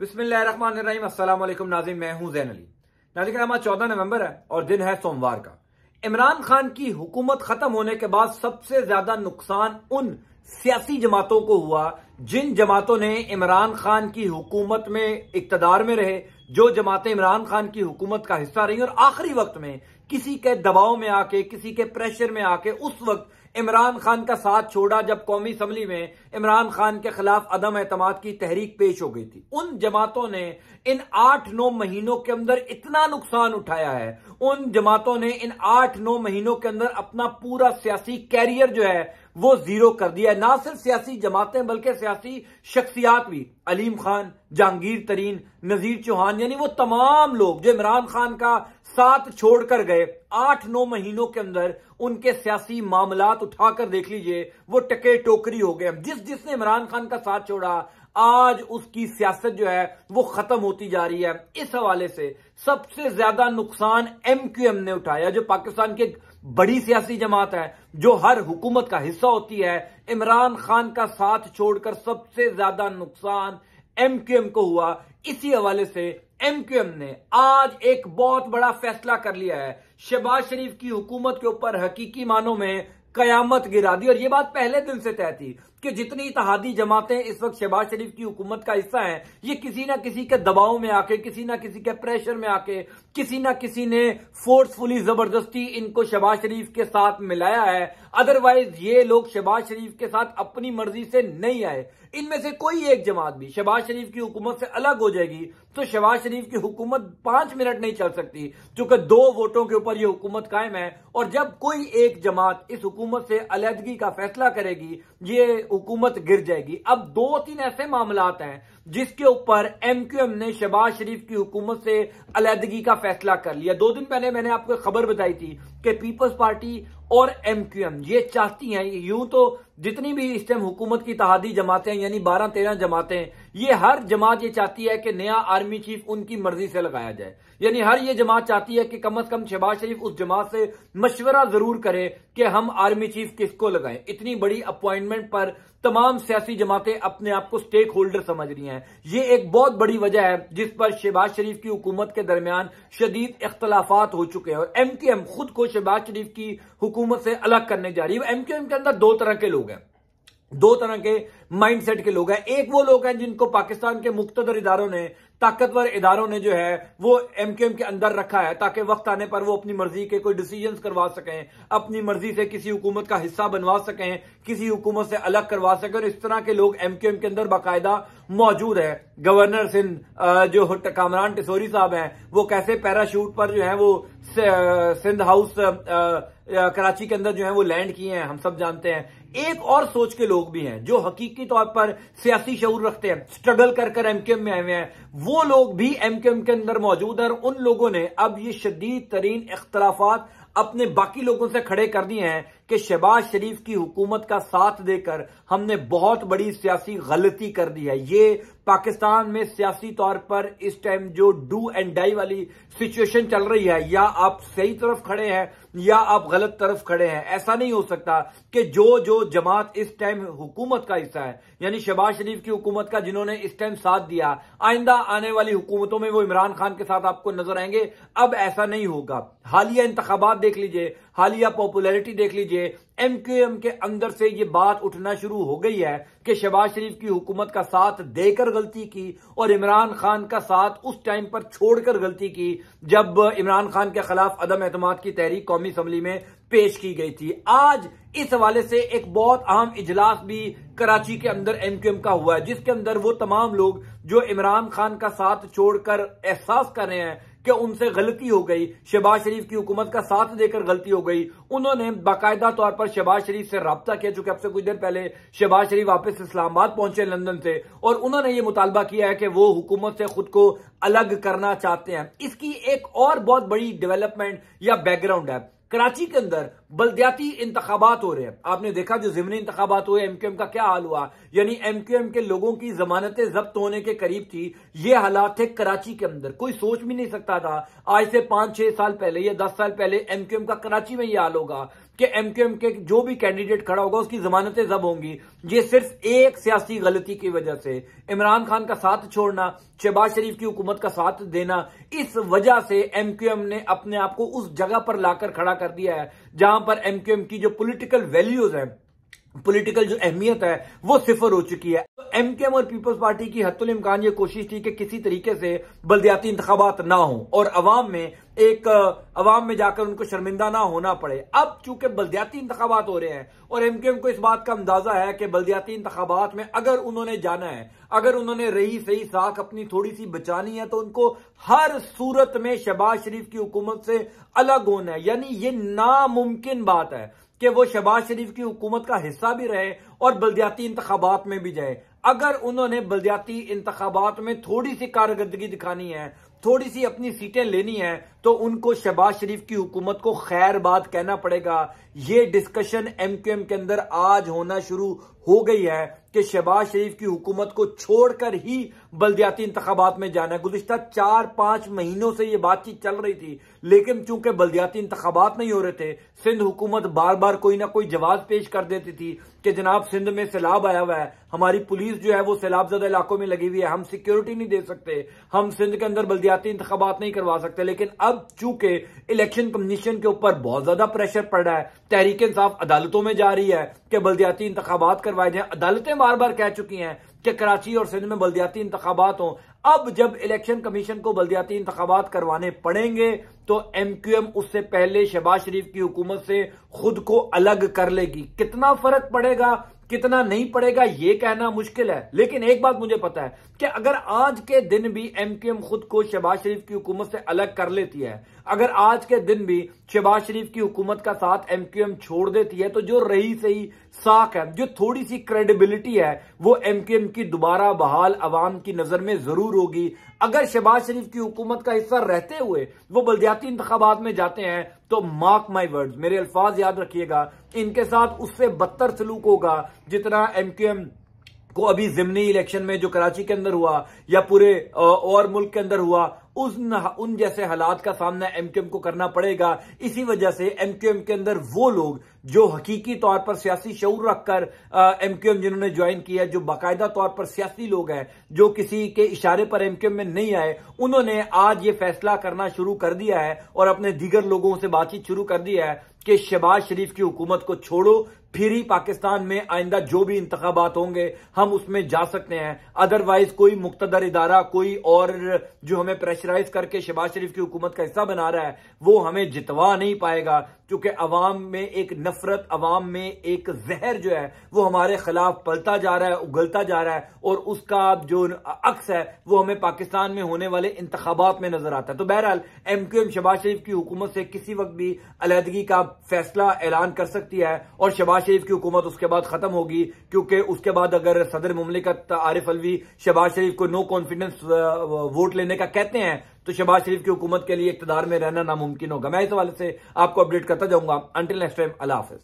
बिस्मिल्लाम नाजिम मैं हूं जैन अली नाजिक नामा चौदह नवंबर है और दिन है सोमवार का इमरान खान की हुकूमत खत्म होने के बाद सबसे ज्यादा नुकसान उन सियासी जमातों को हुआ जिन जमातों ने इमरान खान की हुकूमत में इकतदार में रहे जो जमातें इमरान खान की हुकूमत का हिस्सा रही और आखिरी वक्त में किसी के दबाव में आके किसी के प्रेशर में आके उस वक्त इमरान खान का साथ छोड़ा जब कौमी असम्बली में इमरान खान के खिलाफ अदम एतमाद की तहरीक पेश हो गई थी उन जमातों ने इन आठ नौ महीनों के अंदर इतना नुकसान उठाया है उन जमातों ने इन आठ नौ महीनों के अंदर अपना पूरा सियासी कैरियर जो है वो जीरो कर दिया है ना सिर्फ सियासी जमातें बल्कि सियासी शख्सियात भी अलीम खान जहांगीर तरीन नजीर चौहान यानी वो तमाम लोग जो इमरान खान का साथ छोड़कर गए आठ नौ महीनों के अंदर उनके सियासी मामला उठाकर देख लीजिए वो टके टोकरी हो गए जिस जिसने इमरान खान का साथ छोड़ा आज उसकी सियासत जो है वो खत्म होती जा रही है इस हवाले से सबसे ज्यादा नुकसान एमक्यूएम ने उठाया जो पाकिस्तान की बड़ी सियासी जमात है जो हर हुकूमत का हिस्सा होती है इमरान खान का साथ छोड़कर सबसे ज्यादा नुकसान एमक्यूएम को हुआ इसी हवाले से एमक्यूएम ने आज एक बहुत बड़ा फैसला कर लिया है शहबाज शरीफ की हुकूमत के ऊपर हकीकी मानों में कयामत गिरा दी और ये बात पहले दिन से तय थी कि जितनी इतिहादी जमातें इस वक्त शहबाज शरीफ की हुकूमत का हिस्सा हैं ये किसी ना किसी के दबाव में आके किसी ना किसी के प्रेशर में आके किसी ना किसी ने फोर्सफुली जबरदस्ती इनको शहबाज शरीफ के साथ मिलाया है अदरवाइज ये लोग शहबाज शरीफ के साथ अपनी मर्जी से नहीं आए इनमें से कोई एक जमात भी शहबाज शरीफ की हुकूमत से अलग हो जाएगी तो शहबाज शरीफ की हुकूमत पांच मिनट नहीं चल सकती क्योंकि दो वोटों के ऊपर यह हुकूमत कायम है और जब कोई एक जमात इस हुकूमत से अलहदगी का फैसला करेगी ये हुकूमत गिर जाएगी अब दो तीन ऐसे मामलात हैं जिसके ऊपर एमक्यूएम ने शहबाज शरीफ की हुकूमत से अलहदगी का फैसला कर लिया दो दिन पहले मैंने आपको खबर बताई थी कि पीपल्स पार्टी और एमक्यूएम ये चाहती हैं यूं तो जितनी भी इस टाइम हुकूमत की तहादी जमाते हैं यानी बारह तेरह जमाते हैं ये हर जमात ये चाहती है कि नया आर्मी चीफ उनकी मर्जी से लगाया जाए यानी हर ये जमात चाहती है कि कम अज कम शहबाज शरीफ उस जमात से मशवरा जरूर करे कि हम आर्मी चीफ किसको लगाएं इतनी बड़ी अपॉइंटमेंट पर तमाम सियासी जमातें अपने आप को स्टेक होल्डर समझ रही हैं ये एक बहुत बड़ी वजह है जिस पर शहबाज शरीफ की हुकूमत के दरमियान शदीद इख्तलाफात हो चुके हैं और एम के एम खुद को शहबाज शरीफ की हुकूमत हुकूमत से अलग करने जा रही है एमक्यूएम के अंदर दो तरह के लोग हैं दो तरह के माइंडसेट के लोग हैं एक वो लोग हैं जिनको पाकिस्तान के मुख्तर इदारों ने ताकतवर इदारों ने जो है वो एमक्यूएम के अंदर रखा है ताकि वक्त आने पर वो अपनी मर्जी के कोई डिसीजन करवा सकें अपनी मर्जी से किसी हुकूमत का हिस्सा बनवा सकें किसी हुकूमत से अलग करवा सकें और इस तरह के लोग एमक्यूएम के अंदर बाकायदा मौजूद है गवर्नर सिंध जो कामरान टिसोरी साहब हैं वो कैसे पैराशूट पर जो है वो सिंध हाउस कराची के अंदर जो है वो लैंड किए हैं हम सब जानते हैं एक और सोच के लोग भी हैं जो हकीकी तौर पर सियासी शऊर रखते हैं स्ट्रगल कर कर एमकेएम में आए हुए हैं वो लोग भी एमकेएम के अंदर मौजूद है और उन लोगों ने अब ये शदीद तरीन इख्तलाफात अपने बाकी लोगों से खड़े कर दिए हैं कि शहबाज शरीफ की हुकूमत का साथ देकर हमने बहुत बड़ी सियासी गलती कर दी है ये पाकिस्तान में सियासी तौर पर इस टाइम जो डू एंड डाई वाली सिचुएशन चल रही है या आप सही तरफ खड़े हैं या आप गलत तरफ खड़े हैं ऐसा नहीं हो सकता कि जो जो जमात इस टाइम हुकूमत का हिस्सा है यानी शहबाज शरीफ की हुकूमत का जिन्होंने इस टाइम साथ दिया आइंदा आने वाली हुकूमतों में वो इमरान खान के साथ आपको नजर आएंगे अब ऐसा नहीं होगा हालिया इंतबात देख लीजिए हालिया पॉपुलैरिटी देख लीजिए एमक्यूएम के अंदर से ये बात उठना शुरू हो गई है कि शहबाज शरीफ की हुकूमत का साथ देकर गलती की और इमरान खान का साथ उस टाइम पर छोड़कर गलती की जब इमरान खान के खिलाफ अदम एतम की तहरीक कौमी असम्बली में पेश की गई थी आज इस हवाले से एक बहुत अहम इजलास भी कराची के अंदर एमक्यूएम का हुआ है जिसके अंदर वो तमाम लोग जो इमरान खान का साथ छोड़कर एहसास कर रहे हैं कि उनसे गलती हो गई शहबाज शरीफ की हुकूमत का साथ देकर गलती हो गई उन्होंने बाकायदा तौर पर शहबाज शरीफ से रबता किया चूंकि अब से कुछ देर पहले शहबाज शरीफ वापस इस्लामाबाद पहुंचे लंदन से और उन्होंने ये मुतालबा किया है कि वो हुकूमत से खुद को अलग करना चाहते हैं इसकी एक और बहुत बड़ी डेवलपमेंट या बैकग्राउंड है कराची के अंदर बल्दियाती इंतबात हो रहे हैं आपने देखा जो जिमनी इंतबात हुए एमक्यूएम का क्या हाल हुआ यानी एमक्यूएम के लोगों की जमानतें जब्त होने के करीब थी ये हालात थे कराची के अंदर कोई सोच भी नहीं सकता था आज से पांच छह साल पहले या दस साल पहले एमक्यूएम का कराची में ये हाल होगा कि एमक्यूएम के जो भी कैंडिडेट खड़ा होगा उसकी जमानतें जब होंगी ये सिर्फ एक सियासी गलती की वजह से इमरान खान का साथ छोड़ना शहबाज शरीफ की हुकूमत का साथ देना इस वजह से एमक्यूएम ने अपने आप को उस जगह पर लाकर खड़ा कर दिया है जहां पर एमक्यूएम की जो पोलिटिकल वैल्यूज हैं पॉलिटिकल जो अहमियत है वो सिफर हो चुकी है तो एमकेएम और पीपल्स पार्टी की हतुल इम्कान ये कोशिश थी कि किसी तरीके से बल्दियाती इंतबात ना हो और अवाम में एक अवाम में जाकर उनको शर्मिंदा ना होना पड़े अब चूंकि बल्दियाती इंतबात हो रहे हैं और एमकेएम को इस बात का अंदाजा है कि बल्दियाती इंतबात में अगर उन्होंने जाना है अगर उन्होंने रही सही साख अपनी थोड़ी सी बचानी है तो उनको हर सूरत में शहबाज शरीफ की हुकूमत से अलग होना है यानी ये नामुमकिन बात है कि वो शहबाज शरीफ की हुकूमत का हिस्सा भी रहे और बल्दियाती इंतबात में भी जाए अगर उन्होंने बल्दियाती इंतबात में थोड़ी सी कारकर्दगी दिखानी है थोड़ी सी अपनी सीटें लेनी है तो उनको शहबाज शरीफ की हुकूमत को खैर बात कहना पड़ेगा ये डिस्कशन एमक्यूएम के अंदर आज होना शुरू हो गई है कि शहबाज शरीफ की हुकूमत को छोड़कर ही बलदियाती इंतबात में जाना है गुजशत चार पांच महीनों से ये बातचीत चल रही थी लेकिन चूंकि बल्दियाती इंतबात नहीं हो रहे थे सिंध हुकूमत बार बार कोई ना कोई जवाब पेश कर देती थी कि जनाब सिंध में सैलाब आया हुआ है हमारी पुलिस जो है वो सैलाब ज्यादा इलाकों में लगी हुई है हम सिक्योरिटी नहीं दे सकते हम सिंध के अंदर बल्दियाती इंतबात नहीं करवा सकते लेकिन अब चूंकि इलेक्शन कमीशन के ऊपर बहुत ज्यादा प्रेशर पड़ रहा है तहरीक इंसाफ अदालतों में जा रही है कि बल्दियाती इंतबात करवाए जाए अदालतें बार बार कह चुकी हैं कि कराची और सिंध में बल्दियाती इंतबात हों अब जब इलेक्शन कमीशन को बल्दियाती इंतबात करवाने पड़ेंगे तो एम क्यू एम उससे पहले शहबाज शरीफ की हुकूमत से खुद को अलग कर लेगी कितना फर्क पड़ेगा कितना नहीं पड़ेगा यह कहना मुश्किल है लेकिन एक बात मुझे पता है कि अगर आज के दिन भी एम क्यू एम खुद को शहबाज शरीफ की हुकूमत से अलग कर लेती है अगर आज के दिन भी शहबाज शरीफ की हुकूमत का साथ एमक्यूएम छोड़ देती है तो जो रही सही साख है जो थोड़ी सी क्रेडिबिलिटी है वो एमक्यूएम की दोबारा बहाल अवाम की नजर में जरूर होगी अगर शहबाज शरीफ की हुकूमत का हिस्सा रहते हुए वो बलदियाती इंतबात में जाते हैं तो मार्क माई वर्ड मेरे अल्फाज याद रखिएगा इनके साथ उससे बदतर सलूक होगा जितना एमक्यूएम को अभी जिमनी इलेक्शन में जो कराची के अंदर हुआ या पूरे और मुल्क के अंदर हुआ उन उन जैसे हालात का सामना एमक्यूएम को करना पड़ेगा इसी वजह से एमक्यूएम के अंदर वो लोग जो हकीकी तौर पर सियासी शौर रखकर एमक्यूएम जिन्होंने ज्वाइन किया जो बाकायदा तौर पर सियासी लोग हैं जो किसी के इशारे पर एमक्यूएम में नहीं आए उन्होंने आज ये फैसला करना शुरू कर दिया है और अपने दीगर लोगों से बातचीत शुरू कर दिया है कि शहबाज शरीफ की हुकूमत को छोड़ो फिर ही पाकिस्तान में आइंदा जो भी इंतबात होंगे हम उसमें जा सकते हैं अदरवाइज कोई मुक्तदर इदारा कोई और जो हमें प्रेशर पैक्चराइज करके शहबाज शरीफ की हुकूमत का हिस्सा बना रहा है वो हमें जितवा नहीं पाएगा क्योंकि अवाम में एक नफरत अवाम में एक जहर जो है वो हमारे खिलाफ पलता जा रहा है उगलता जा रहा है और उसका जो अक्स है वो हमें पाकिस्तान में होने वाले इंतबात में नजर आता है तो बहरहाल M Q M Shahbaz Sharif की हुकूमत से किसी वक्त भी अलहदगी का फैसला ऐलान कर सकती है और शहबाज शरीफ की हुकूमत उसके बाद खत्म होगी क्योंकि उसके बाद अगर सदर ममलिकत आरिफ अलवी शहबाज शरीफ को नो कॉन्फिडेंस वोट लेने का कहते हैं तो शहबाज शरीफ की हुकूमत के लिए इकतदार में रहना नामुमकिन होगा मैं इस हवाले से आपको अपडेट करता जाऊंगा अंटिल नेक्स्ट टाइम अला हाफिज